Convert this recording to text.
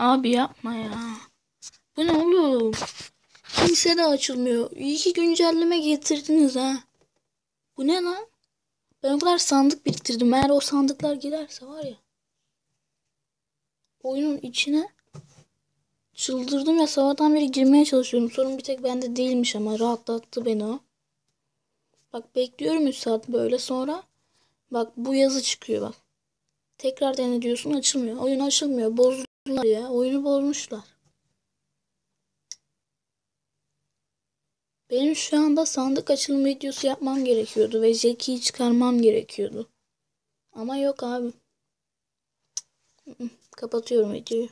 Abi yapma ya. Bu ne oğlum? Kimse de açılmıyor. İyi ki güncelleme getirdiniz ha. Bu ne lan? Ben o kadar sandık biriktirdim. Eğer o sandıklar girerse var ya. Oyunun içine çıldırdım ya sabahtan beri girmeye çalışıyorum. Sorun bir tek bende değilmiş ama rahatlattı beni o. Bak bekliyorum 3 saat böyle sonra. Bak bu yazı çıkıyor bak. Tekrar dene diyorsun açılmıyor. Oyun açılmıyor. Bozdu bozdular ya. Oyunu bozmuşlar. Benim şu anda sandık açılım videosu yapmam gerekiyordu ve Jackie'yi çıkarmam gerekiyordu. Ama yok abi. Kapatıyorum videoyu.